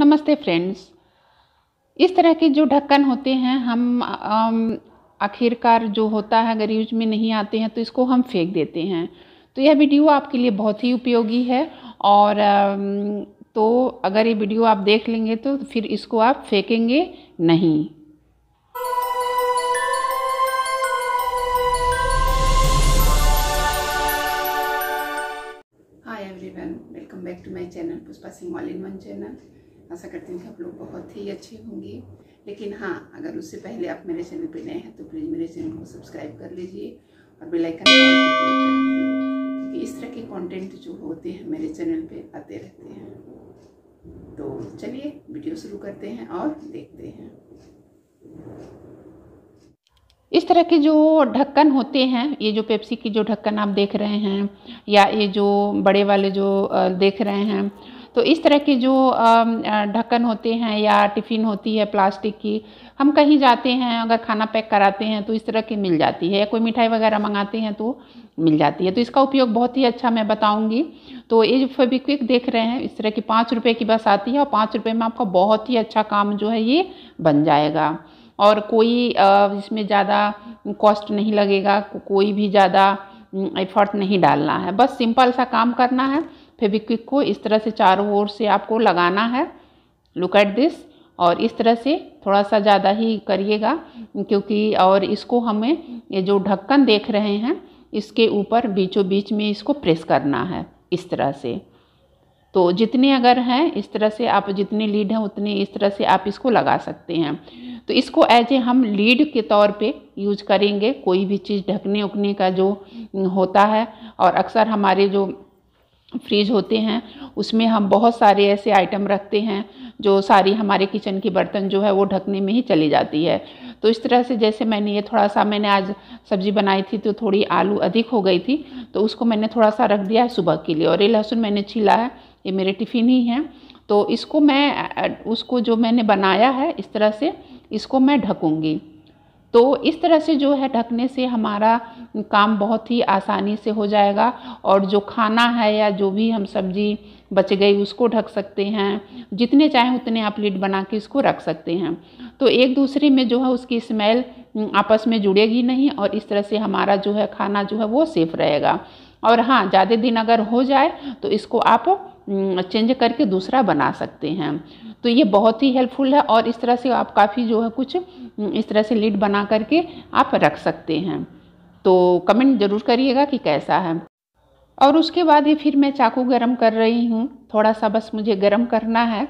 नमस्ते फ्रेंड्स इस तरह के जो ढक्कन होते हैं हम आखिरकार जो होता है अगर यूज में नहीं आते हैं तो इसको हम फेंक देते हैं तो यह वीडियो आपके लिए बहुत ही उपयोगी है और तो अगर ये वीडियो आप देख लेंगे तो फिर इसको आप फेंकेंगे नहीं hi everyone welcome back to my channel Pushpa Singh all in one channel आशा करती हूँ कि आप लोग बहुत ही अच्छे होंगे लेकिन हाँ अगर उससे पहले आप मेरे चैनल पे नए हैं तो प्लीज़ मेरे चैनल को सब्सक्राइब कर लीजिए और बेलाइकन क्योंकि इस तरह के कंटेंट जो होते हैं मेरे चैनल पे आते रहते हैं तो चलिए वीडियो शुरू करते हैं और देखते हैं इस तरह के जो ढक्कन होते हैं ये जो पेप्सी की जो ढक्कन आप देख रहे हैं या ये जो बड़े वाले जो देख रहे हैं तो इस तरह के जो ढक्कन होते हैं या टिफ़िन होती है प्लास्टिक की हम कहीं जाते हैं अगर खाना पैक कराते हैं तो इस तरह की मिल जाती है या कोई मिठाई वगैरह मंगाते हैं तो मिल जाती है तो इसका उपयोग बहुत ही अच्छा मैं बताऊंगी तो ये जो फेबिक्विक देख रहे हैं इस तरह की पाँच रुपये की बस आती है और पाँच रुपये में आपका बहुत ही अच्छा काम जो है ये बन जाएगा और कोई इसमें ज़्यादा कॉस्ट नहीं लगेगा कोई भी ज़्यादा एफर्ट नहीं डालना है बस सिंपल सा काम करना है फेविक्विक को इस तरह से चारों ओर से आपको लगाना है लुक एट दिस और इस तरह से थोड़ा सा ज़्यादा ही करिएगा क्योंकि और इसको हमें ये जो ढक्कन देख रहे हैं इसके ऊपर बीचों बीच में इसको प्रेस करना है इस तरह से तो जितने अगर हैं इस तरह से आप जितने लीड हैं उतने इस तरह से आप इसको लगा सकते हैं तो इसको एज ए हम लीड के तौर पे यूज करेंगे कोई भी चीज़ ढकने उकने का जो होता है और अक्सर हमारे जो फ्रिज होते हैं उसमें हम बहुत सारे ऐसे आइटम रखते हैं जो सारी हमारे किचन की बर्तन जो है वो ढकने में ही चली जाती है तो इस तरह से जैसे मैंने ये थोड़ा सा मैंने आज सब्ज़ी बनाई थी तो थोड़ी आलू अधिक हो गई थी तो उसको मैंने थोड़ा सा रख दिया है सुबह के लिए और ये लहसुन मैंने छीला है ये मेरे टिफ़िन ही हैं तो इसको मैं उसको जो मैंने बनाया है इस तरह से इसको मैं ढकूँगी तो इस तरह से जो है ढकने से हमारा काम बहुत ही आसानी से हो जाएगा और जो खाना है या जो भी हम सब्ज़ी बच गई उसको ढक सकते हैं जितने चाहें उतने आप लिड बना के इसको रख सकते हैं तो एक दूसरे में जो है उसकी स्मेल आपस में जुड़ेगी नहीं और इस तरह से हमारा जो है खाना जो है वो सेफ रहेगा और हाँ ज़्यादा दिन अगर हो जाए तो इसको आप हम्म, चेंज करके दूसरा बना सकते हैं तो ये बहुत ही हेल्पफुल है और इस तरह से आप काफ़ी जो है कुछ हम्म, इस तरह से लिड बना करके आप रख सकते हैं तो कमेंट ज़रूर करिएगा कि कैसा है और उसके बाद ये फिर मैं चाकू गरम कर रही हूँ थोड़ा सा बस मुझे गरम करना है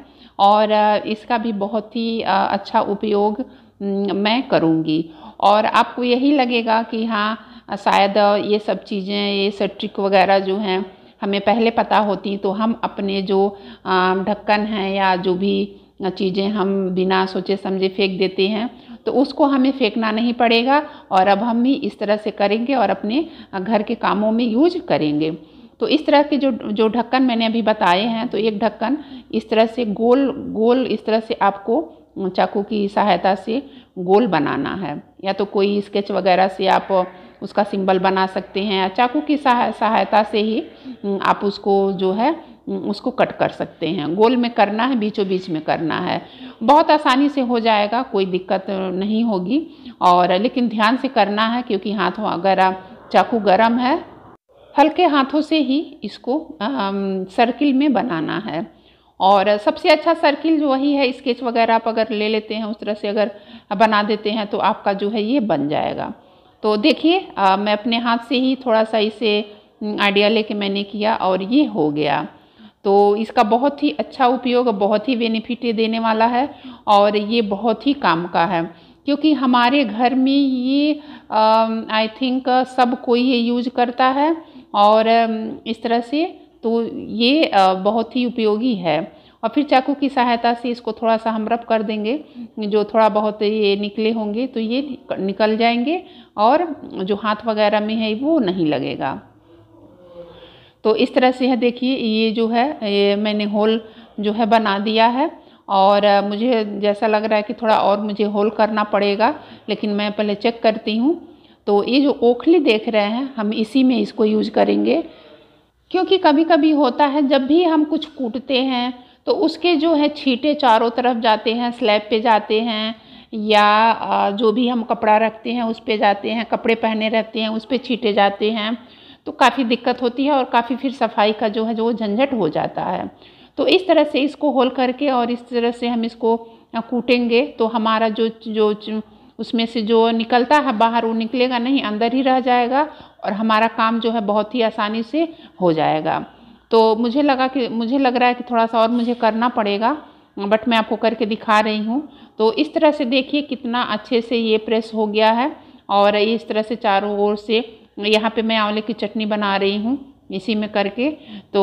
और इसका भी बहुत ही अच्छा उपयोग हम्म, मैं करूँगी और आपको यही लगेगा कि हाँ शायद ये सब चीज़ें ये सब ट्रिक वगैरह जो हैं हमें पहले पता होती तो हम अपने जो ढक्कन हैं या जो भी चीज़ें हम बिना सोचे समझे फेंक देते हैं तो उसको हमें फेंकना नहीं पड़ेगा और अब हम भी इस तरह से करेंगे और अपने घर के कामों में यूज करेंगे तो इस तरह के जो जो ढक्कन मैंने अभी बताए हैं तो एक ढक्कन इस तरह से गोल गोल इस तरह से आपको चाकू की सहायता से गोल बनाना है या तो कोई स्केच वगैरह से आप उसका सिंबल बना सकते हैं चाकू की सहायता से ही आप उसको जो है उसको कट कर सकते हैं गोल में करना है बीचों बीच में करना है बहुत आसानी से हो जाएगा कोई दिक्कत नहीं होगी और लेकिन ध्यान से करना है क्योंकि हाथों अगर आप चाकू गर्म है हल्के हाथों से ही इसको सर्किल में बनाना है और सबसे अच्छा सर्किल जो वही है स्केच वगैरह आप अगर ले लेते हैं उस तरह से अगर बना देते हैं तो आपका जो है ये बन जाएगा तो देखिए मैं अपने हाथ से ही थोड़ा सा इसे आइडिया लेके मैंने किया और ये हो गया तो इसका बहुत ही अच्छा उपयोग बहुत ही बेनिफिट देने वाला है और ये बहुत ही काम का है क्योंकि हमारे घर में ये आई थिंक सब कोई ये यूज करता है और इस तरह से तो ये बहुत ही उपयोगी है और फिर चाकू की सहायता से इसको थोड़ा सा हम रब कर देंगे जो थोड़ा बहुत ये निकले होंगे तो ये निकल जाएंगे और जो हाथ वगैरह में है वो नहीं लगेगा तो इस तरह से है देखिए ये जो है ये मैंने होल जो है बना दिया है और मुझे जैसा लग रहा है कि थोड़ा और मुझे होल करना पड़ेगा लेकिन मैं पहले चेक करती हूँ तो ये जो ओखली देख रहे हैं हम इसी में इसको यूज करेंगे क्योंकि कभी कभी होता है जब भी हम कुछ कूटते हैं तो उसके जो है छींटे चारों तरफ जाते हैं स्लैब पे जाते हैं या जो भी हम कपड़ा रखते हैं उस पे जाते हैं कपड़े पहने रहते हैं उस पे छींटे जाते हैं तो काफ़ी दिक्कत होती है और काफ़ी फिर सफाई का जो है जो झंझट हो जाता है तो इस तरह से इसको होल करके और इस तरह से हम इसको कूटेंगे तो हमारा जो जो उसमें से जो निकलता है बाहर वो निकलेगा नहीं अंदर ही रह जाएगा और हमारा काम जो है बहुत ही आसानी से हो जाएगा तो मुझे लगा कि मुझे लग रहा है कि थोड़ा सा और मुझे करना पड़ेगा बट मैं आपको करके दिखा रही हूँ तो इस तरह से देखिए कितना अच्छे से ये प्रेस हो गया है और इस तरह से चारों ओर से यहाँ पे मैं आंवले की चटनी बना रही हूँ इसी में करके तो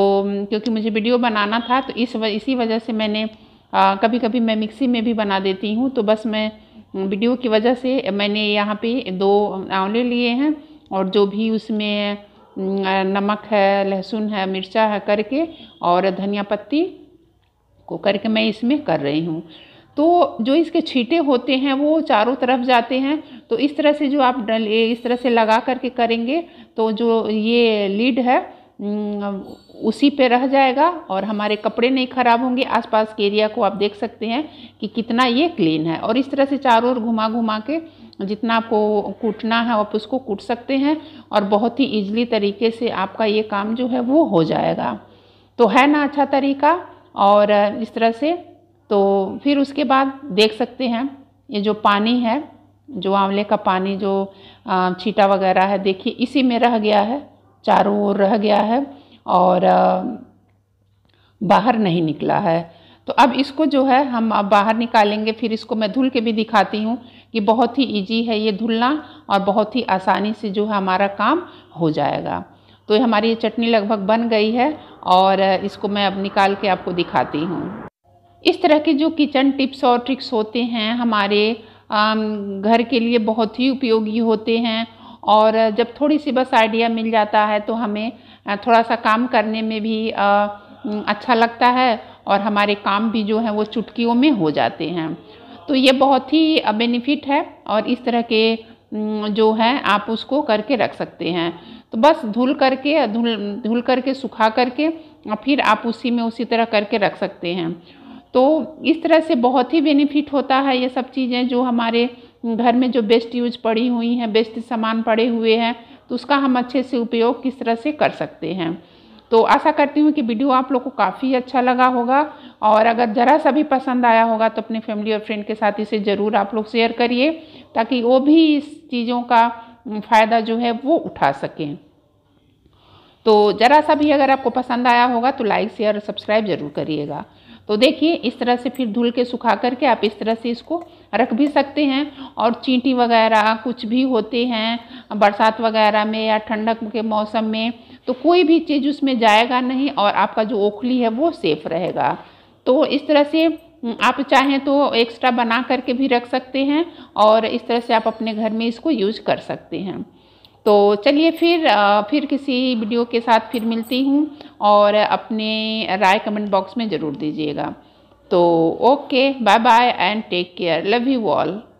क्योंकि मुझे वीडियो बनाना था तो इस वज, इसी वजह से मैंने आ, कभी कभी मैं मिक्सी में भी बना देती हूँ तो बस मैं वीडियो की वजह से मैंने यहाँ पे दो आंवले लिए हैं और जो भी उसमें नमक है लहसुन है मिर्चा है करके और धनिया पत्ती को करके मैं इसमें कर रही हूँ तो जो इसके छींटे होते हैं वो चारों तरफ जाते हैं तो इस तरह से जो आप डल इस तरह से लगा करके करेंगे तो जो ये लीड है उसी पे रह जाएगा और हमारे कपड़े नहीं ख़राब होंगे आसपास के एरिया को आप देख सकते हैं कि कितना ये क्लीन है और इस तरह से चारों ओर घुमा घुमा के जितना आपको कूटना है आप उसको कूट सकते हैं और बहुत ही ईजली तरीके से आपका ये काम जो है वो हो जाएगा तो है ना अच्छा तरीका और इस तरह से तो फिर उसके बाद देख सकते हैं ये जो पानी है जो आंवले का पानी जो छीटा वगैरह है देखिए इसी में रह गया है चारों ओर रह गया है और बाहर नहीं निकला है तो अब इसको जो है हम अब बाहर निकालेंगे फिर इसको मैं धुल के भी दिखाती हूँ ये बहुत ही इजी है ये धुलना और बहुत ही आसानी से जो है हमारा काम हो जाएगा तो हमारी ये चटनी लगभग बन गई है और इसको मैं अब निकाल के आपको दिखाती हूँ इस तरह के जो किचन टिप्स और ट्रिक्स होते हैं हमारे घर के लिए बहुत ही उपयोगी होते हैं और जब थोड़ी सी बस आइडिया मिल जाता है तो हमें थोड़ा सा काम करने में भी अच्छा लगता है और हमारे काम भी जो है वो चुटकियों में हो जाते हैं तो ये बहुत ही बेनिफिट है और इस तरह के जो है आप उसको करके रख सकते हैं तो बस धुल करके धुल धुल करके सुखा करके फिर आप उसी में उसी तरह करके रख सकते हैं तो इस तरह से बहुत ही बेनिफिट होता है ये सब चीज़ें जो हमारे घर में जो बेस्ट यूज पड़ी हुई हैं बेस्ट सामान पड़े हुए हैं तो उसका हम अच्छे से उपयोग किस तरह से कर सकते हैं तो आशा करती हूँ कि वीडियो आप लोग को काफ़ी अच्छा लगा होगा और अगर ज़रा सा भी पसंद आया होगा तो अपने फैमिली और फ्रेंड के साथ इसे ज़रूर आप लोग शेयर करिए ताकि वो भी इस चीज़ों का फ़ायदा जो है वो उठा सकें तो ज़रा सा भी अगर आपको पसंद आया होगा तो लाइक शेयर और सब्सक्राइब ज़रूर करिएगा तो देखिए इस तरह से फिर धुल के सुखा करके आप इस तरह से इसको रख भी सकते हैं और चींटी वगैरह कुछ भी होते हैं बरसात वगैरह में या ठंडक के मौसम में तो कोई भी चीज़ उसमें जाएगा नहीं और आपका जो ओखली है वो सेफ़ रहेगा तो इस तरह से हम्म, आप चाहें तो एक्स्ट्रा बना करके भी रख सकते हैं और इस तरह से आप अपने घर में इसको यूज कर सकते हैं तो चलिए फिर फिर किसी वीडियो के साथ फिर मिलती हूँ और अपने राय कमेंट बॉक्स में ज़रूर दीजिएगा तो okay bye bye and take care love you all